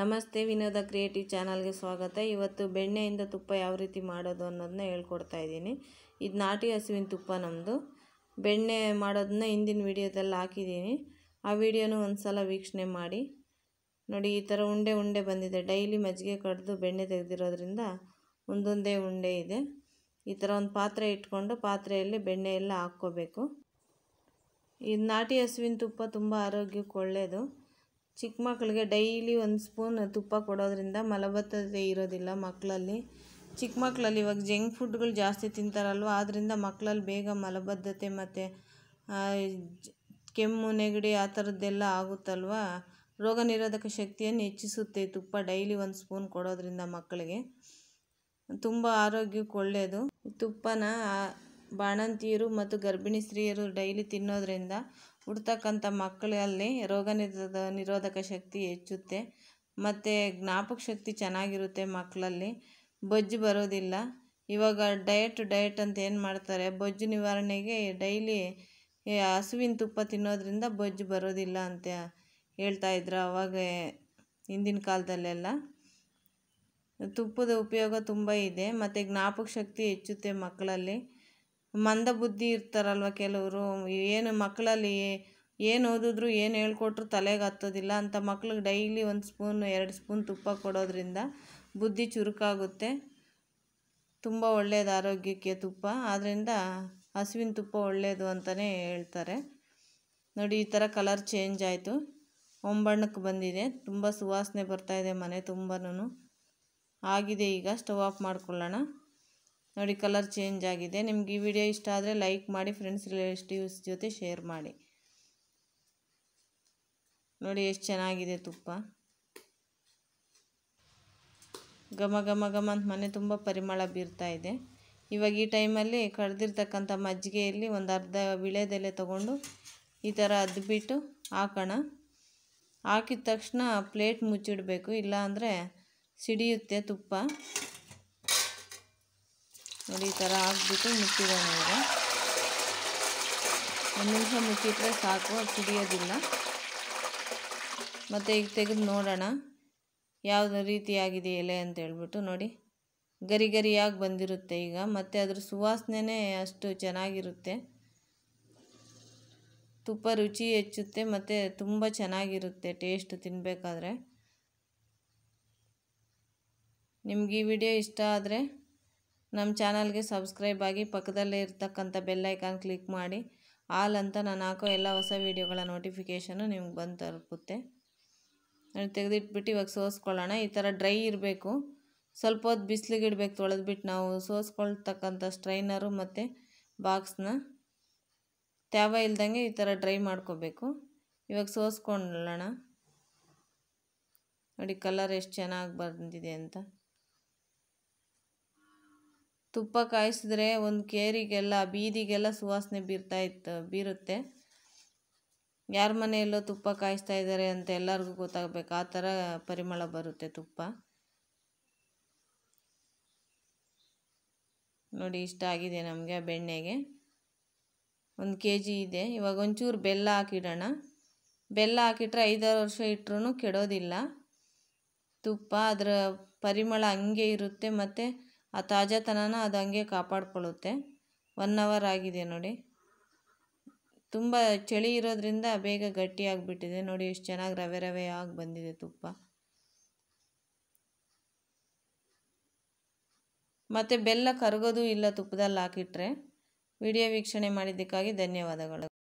ನಮಸ್ತೆ ವಿನೋದ ಕ್ರಿಯೇಟಿವ್ ಚಾನಲ್ಗೆ ಸ್ವಾಗತ ಇವತ್ತು ಬೆಣ್ಣೆಯಿಂದ ತುಪ್ಪ ಯಾವ ರೀತಿ ಮಾಡೋದು ಅನ್ನೋದನ್ನ ಹೇಳ್ಕೊಡ್ತಾ ಇದ್ದೀನಿ ಇದು ನಾಟಿ ಹಸುವಿನ ತುಪ್ಪ ನಮ್ಮದು ಬೆಣ್ಣೆ ಮಾಡೋದನ್ನ ಹಿಂದಿನ ವಿಡಿಯೋದಲ್ಲಿ ಹಾಕಿದ್ದೀನಿ ಆ ವಿಡಿಯೋನೂ ಒಂದು ಸಲ ವೀಕ್ಷಣೆ ಮಾಡಿ ನೋಡಿ ಈ ಥರ ಉಂಡೆ ಉಂಡೆ ಬಂದಿದೆ ಡೈಲಿ ಮಜ್ಜಿಗೆ ಕಡ್ದು ಬೆಣ್ಣೆ ತೆಗೆದಿರೋದ್ರಿಂದ ಒಂದೊಂದೇ ಉಂಡೆ ಇದೆ ಈ ಥರ ಒಂದು ಪಾತ್ರೆ ಇಟ್ಕೊಂಡು ಪಾತ್ರೆಯಲ್ಲಿ ಬೆಣ್ಣೆ ಎಲ್ಲ ಹಾಕ್ಕೋಬೇಕು ಇದು ನಾಟಿ ಹಸುವಿನ ತುಪ್ಪ ತುಂಬ ಆರೋಗ್ಯಕ್ಕೆ ಒಳ್ಳೆಯದು ಚಿಕ್ಕ ಮಕ್ಕಳಿಗೆ ಡೈಲಿ ಒಂದು ಸ್ಪೂನ್ ತುಪ್ಪ ಕೊಡೋದ್ರಿಂದ ಮಲಬದ್ಧತೆ ಇರೋದಿಲ್ಲ ಮಕ್ಕಳಲ್ಲಿ ಚಿಕ್ಕ ಮಕ್ಕಳಲ್ಲಿ ಇವಾಗ ಜಂಕ್ ಫುಡ್ಗಳು ಜಾಸ್ತಿ ತಿಂತಾರಲ್ವ ಆದ್ದರಿಂದ ಮಕ್ಕಳಲ್ಲಿ ಬೇಗ ಮಲಬದ್ಧತೆ ಮತ್ತು ಕೆಮ್ಮು ನೆಗಡಿ ಆ ಥರದ್ದೆಲ್ಲ ಆಗುತ್ತಲ್ವ ರೋಗ ನಿರೋಧಕ ಶಕ್ತಿಯನ್ನು ಹೆಚ್ಚಿಸುತ್ತೆ ತುಪ್ಪ ಡೈಲಿ ಒಂದು ಸ್ಪೂನ್ ಕೊಡೋದ್ರಿಂದ ಮಕ್ಕಳಿಗೆ ತುಂಬ ಆರೋಗ್ಯಕ್ಕೆ ಒಳ್ಳೆಯದು ತುಪ್ಪನ ಬಾಣಂತಿಯರು ಮತ್ತು ಗರ್ಭಿಣಿ ಸ್ತ್ರೀಯರು ಡೈಲಿ ತಿನ್ನೋದ್ರಿಂದ ಹುಡ್ತಕ್ಕಂಥ ಮಕ್ಕಳಲ್ಲಿ ರೋಗ ನಿರೋಧಕ ಶಕ್ತಿ ಹೆಚ್ಚುತ್ತೆ ಮತ್ತು ಜ್ಞಾಪಕ ಶಕ್ತಿ ಚೆನ್ನಾಗಿರುತ್ತೆ ಮಕ್ಕಳಲ್ಲಿ ಬೊಜ್ಜು ಬರೋದಿಲ್ಲ ಇವಾಗ ಡಯಟ್ ಡಯಟ್ ಅಂತ ಏನು ಮಾಡ್ತಾರೆ ಬೊಜ್ಜು ನಿವಾರಣೆಗೆ ಡೈಲಿ ಹಸುವಿನ ತುಪ್ಪ ತಿನ್ನೋದ್ರಿಂದ ಬೊಜ್ಜು ಬರೋದಿಲ್ಲ ಅಂತ ಹೇಳ್ತಾ ಹೇಳ್ತಾಯಿದ್ರು ಅವಾಗ ಹಿಂದಿನ ಕಾಲದಲ್ಲೆಲ್ಲ ತುಪ್ಪದ ಉಪಯೋಗ ತುಂಬ ಇದೆ ಮತ್ತು ಜ್ಞಾಪಕ ಶಕ್ತಿ ಹೆಚ್ಚುತ್ತೆ ಮಕ್ಕಳಲ್ಲಿ ಮಂದ ಬುದ್ಧಿ ಇರ್ತಾರಲ್ವ ಕೆಲವರು ಏನು ಮಕ್ಕಳಲ್ಲಿ ಏನು ಓದಿದ್ರು ಏನು ಹೇಳ್ಕೊಟ್ರು ತಲೆಗೆ ಹತ್ತೋದಿಲ್ಲ ಅಂತ ಮಕ್ಳಿಗೆ ಡೈಲಿ ಒಂದು ಸ್ಪೂನ್ ಎರಡು ಸ್ಪೂನ್ ತುಪ್ಪ ಕೊಡೋದ್ರಿಂದ ಬುದ್ಧಿ ಚುರುಕಾಗುತ್ತೆ ತುಂಬ ಒಳ್ಳೆಯದು ಆರೋಗ್ಯಕ್ಕೆ ತುಪ್ಪ ಆದ್ದರಿಂದ ಹಸುವಿನ ತುಪ್ಪ ಒಳ್ಳೆಯದು ಅಂತಲೇ ಹೇಳ್ತಾರೆ ನೋಡಿ ಈ ಥರ ಕಲರ್ ಚೇಂಜ್ ಆಯಿತು ಒಂಬಣ್ಣಕ್ಕೆ ಬಂದಿದೆ ತುಂಬ ಸುವಾಸನೆ ಬರ್ತಾಯಿದೆ ಮನೆ ತುಂಬನೂ ಆಗಿದೆ ಈಗ ಸ್ಟವ್ ಆಫ್ ಮಾಡ್ಕೊಳ್ಳೋಣ ನೋಡಿ ಕಲರ್ ಚೇಂಜ್ ಆಗಿದೆ ನಿಮ್ಗೆ ಈ ವಿಡಿಯೋ ಇಷ್ಟ ಆದರೆ ಲೈಕ್ ಮಾಡಿ ಫ್ರೆಂಡ್ಸ್ ರಿಲೇಟಿವ್ಸ್ ಜೊತೆ ಶೇರ್ ಮಾಡಿ ನೋಡಿ ಎಷ್ಟು ಚೆನ್ನಾಗಿದೆ ತುಪ್ಪ ಘಮ ಘಮ ಘಮ ಅಂತ ಮನೆ ತುಂಬ ಪರಿಮಳ ಬೀರ್ತಾ ಇದೆ ಇವಾಗ ಈ ಟೈಮಲ್ಲಿ ಕಡ್ದಿರ್ತಕ್ಕಂಥ ಮಜ್ಜಿಗೆಯಲ್ಲಿ ಒಂದು ಅರ್ಧ ವಿಳೆದೆಲೆ ತಗೊಂಡು ಈ ಥರ ಅದ್ಬಿಟ್ಟು ಹಾಕೋಣ ಹಾಕಿದ ತಕ್ಷಣ ಪ್ಲೇಟ್ ಮುಚ್ಚಿಡಬೇಕು ಇಲ್ಲ ಸಿಡಿಯುತ್ತೆ ತುಪ್ಪ ನೋಡಿ ಈ ಥರ ಹಾಕ್ಬಿಟ್ಟು ಮುಚ್ಚಿಡೋಣ ಈಗ ಒಂದು ನಿಮಿಷ ಮುಚ್ಚಿಟ್ರೆ ಸಾಕು ಅದು ಕುಡಿಯೋದಿಲ್ಲ ಮತ್ತು ಈಗ ತೆಗೆದು ನೋಡೋಣ ಯಾವ ರೀತಿಯಾಗಿದೆ ಎಲೆ ಅಂತ ಹೇಳ್ಬಿಟ್ಟು ನೋಡಿ ಗರಿ ಗರಿಯಾಗಿ ಬಂದಿರುತ್ತೆ ಈಗ ಮತ್ತು ಅದ್ರ ಸುವಾಸನೆ ಅಷ್ಟು ಚೆನ್ನಾಗಿರುತ್ತೆ ತುಪ್ಪ ರುಚಿ ಹೆಚ್ಚುತ್ತೆ ಮತ್ತು ತುಂಬ ಚೆನ್ನಾಗಿರುತ್ತೆ ಟೇಸ್ಟ್ ತಿನ್ನಬೇಕಾದ್ರೆ ನಿಮ್ಗೆ ಈ ವಿಡಿಯೋ ಇಷ್ಟ ಆದರೆ ನಮ್ಮ ಚಾನಲ್ಗೆ ಸಬ್ಸ್ಕ್ರೈಬ್ ಆಗಿ ಪಕ್ಕದಲ್ಲೇ ಇರ್ತಕ್ಕಂಥ ಬೆಲ್ಲೈಕಾನ್ ಕ್ಲಿಕ್ ಮಾಡಿ ಆಲ್ ಅಂತ ನಾನು ಹಾಕೋ ಎಲ್ಲ ಹೊಸ ವೀಡಿಯೋಗಳ ನೋಟಿಫಿಕೇಷನು ನಿಮ್ಗೆ ಬಂದು ತಲುಪುತ್ತೆ ತೆಗೆದಿಟ್ಬಿಟ್ಟು ಇವಾಗ ಸೋಸ್ಕೊಳ್ಳೋಣ ಈ ಥರ ಡ್ರೈ ಇರಬೇಕು ಸ್ವಲ್ಪ ಹೊತ್ತು ಬಿಸಿಲಿಗೆ ಇಡಬೇಕು ತೊಳೆದ್ಬಿಟ್ಟು ನಾವು ಸೋಸ್ಕೊಳ್ತಕ್ಕಂಥ ಸ್ಟ್ರೈನರು ಮತ್ತು ಬಾಕ್ಸ್ನ ತ್ಯಾವ ಇಲ್ದಂಗೆ ಈ ಥರ ಡ್ರೈ ಮಾಡ್ಕೋಬೇಕು ಇವಾಗ ಸೋಸ್ಕೊಳ್ಳೋಣ ನೋಡಿ ಕಲರ್ ಎಷ್ಟು ಚೆನ್ನಾಗಿ ಬಂದಿದೆ ಅಂತ ತುಪ್ಪ ಕಾಯಿಸಿದ್ರೆ ಒಂದು ಕೇರಿಗೆಲ್ಲ ಬೀದಿಗೆಲ್ಲ ಸುವಾಸನೆ ಬೀರ್ತಾ ಇತ್ತು ಬೀರುತ್ತೆ ಯಾರ ಮನೆಯಲ್ಲೋ ತುಪ್ಪ ಕಾಯಿಸ್ತಾ ಇದ್ದಾರೆ ಅಂತ ಎಲ್ಲರಿಗೂ ಗೊತ್ತಾಗಬೇಕು ಆ ಥರ ಪರಿಮಳ ಬರುತ್ತೆ ತುಪ್ಪ ನೋಡಿ ಇಷ್ಟ ಆಗಿದೆ ನಮಗೆ ಆ ಬೆಣ್ಣೆಗೆ ಒಂದು ಕೆ ಜಿ ಇದೆ ಇವಾಗ ಒಂಚೂರು ಬೆಲ್ಲ ಹಾಕಿಡೋಣ ಬೆಲ್ಲ ಹಾಕಿಟ್ರೆ ಐದಾರು ವರ್ಷ ಇಟ್ಟರೂ ಕೆಡೋದಿಲ್ಲ ತುಪ್ಪ ಅದರ ಪರಿಮಳ ಹಂಗೆ ಇರುತ್ತೆ ಮತ್ತು ಆ ತಾಜಾತನನ ಅದು ಹಂಗೆ ಕಾಪಾಡಿಕೊಳ್ಳುತ್ತೆ ಒನ್ ಅವರ್ ಆಗಿದೆ ನೋಡಿ ತುಂಬ ಚಳಿ ಇರೋದ್ರಿಂದ ಬೇಗ ಗಟ್ಟಿಯಾಗಿಬಿಟ್ಟಿದೆ ನೋಡಿ ಎಷ್ಟು ಚೆನ್ನಾಗಿ ರವೆ ರವೆ ಆಗಿ ಬಂದಿದೆ ತುಪ್ಪ ಮತ್ತು ಬೆಲ್ಲ ಕರಗೋದು ಇಲ್ಲ ತುಪ್ಪದಲ್ಲಿ ಹಾಕಿಟ್ರೆ ವಿಡಿಯೋ ವೀಕ್ಷಣೆ ಮಾಡಿದ್ದಕ್ಕಾಗಿ ಧನ್ಯವಾದಗಳು